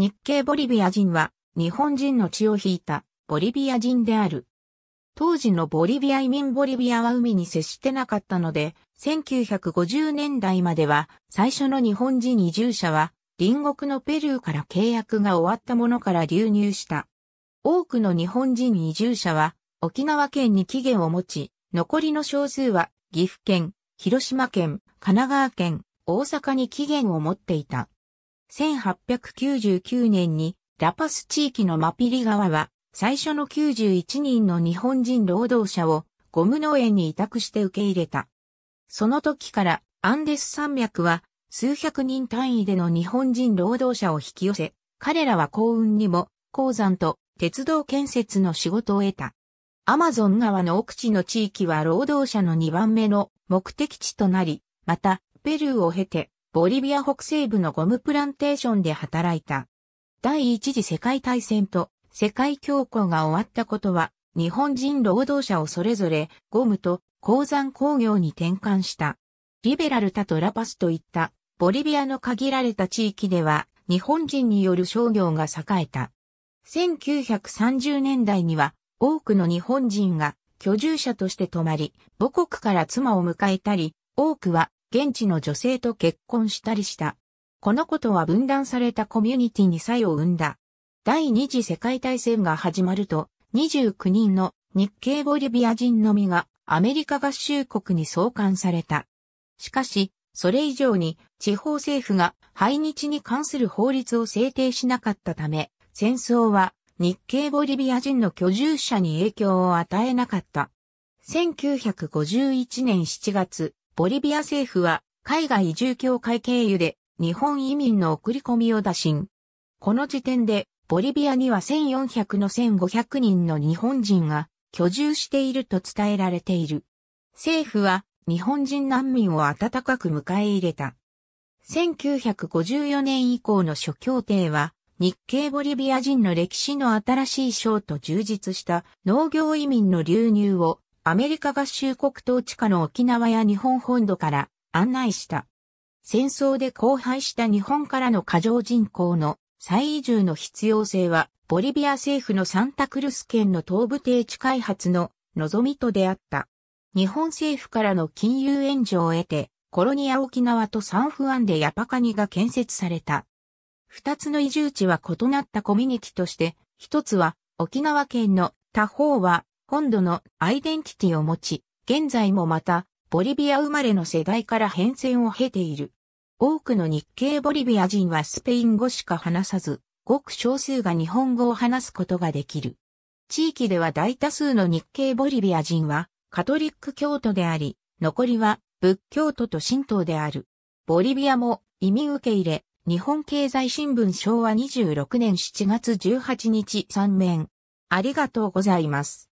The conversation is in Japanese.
日系ボリビア人は日本人の血を引いたボリビア人である。当時のボリビア移民ボリビアは海に接してなかったので、1950年代までは最初の日本人移住者は隣国のペルーから契約が終わったものから流入した。多くの日本人移住者は沖縄県に期限を持ち、残りの少数は岐阜県、広島県、神奈川県、大阪に期限を持っていた。1899年にラパス地域のマピリ川は最初の91人の日本人労働者をゴム農園に委託して受け入れた。その時からアンデス山脈は数百人単位での日本人労働者を引き寄せ、彼らは幸運にも鉱山と鉄道建設の仕事を得た。アマゾン川の奥地の地域は労働者の2番目の目的地となり、また、ペルーを経て、ボリビア北西部のゴムプランテーションで働いた。第一次世界大戦と世界恐慌が終わったことは、日本人労働者をそれぞれゴムと鉱山工業に転換した。リベラルタとラパスといったボリビアの限られた地域では日本人による商業が栄えた。1930年代には多くの日本人が居住者として泊まり、母国から妻を迎えたり、多くは現地の女性と結婚したりした。このことは分断されたコミュニティに際を生んだ。第二次世界大戦が始まると、29人の日系ボリビア人のみがアメリカ合衆国に送還された。しかし、それ以上に地方政府が排日に関する法律を制定しなかったため、戦争は日系ボリビア人の居住者に影響を与えなかった。1951年7月、ボリビア政府は海外移住協会経由で日本移民の送り込みを打診。この時点でボリビアには1400の1500人の日本人が居住していると伝えられている。政府は日本人難民を温かく迎え入れた。1954年以降の諸協定は日系ボリビア人の歴史の新しい章と充実した農業移民の流入をアメリカ合衆国統治下の沖縄や日本本土から案内した。戦争で荒廃した日本からの過剰人口の再移住の必要性は、ボリビア政府のサンタクルス県の東部低地開発の望みと出会った。日本政府からの金融援助を得て、コロニア沖縄とサンフアンでヤパカニが建設された。二つの移住地は異なったコミュニティとして、一つは沖縄県の他方は本土のアイデンティティを持ち、現在もまた、ボリビア生まれの世代から変遷を経ている。多くの日系ボリビア人はスペイン語しか話さず、ごく少数が日本語を話すことができる。地域では大多数の日系ボリビア人はカトリック教徒であり、残りは仏教徒と神道である。ボリビアも移民受け入れ、日本経済新聞昭和26年7月18日3面。ありがとうございます。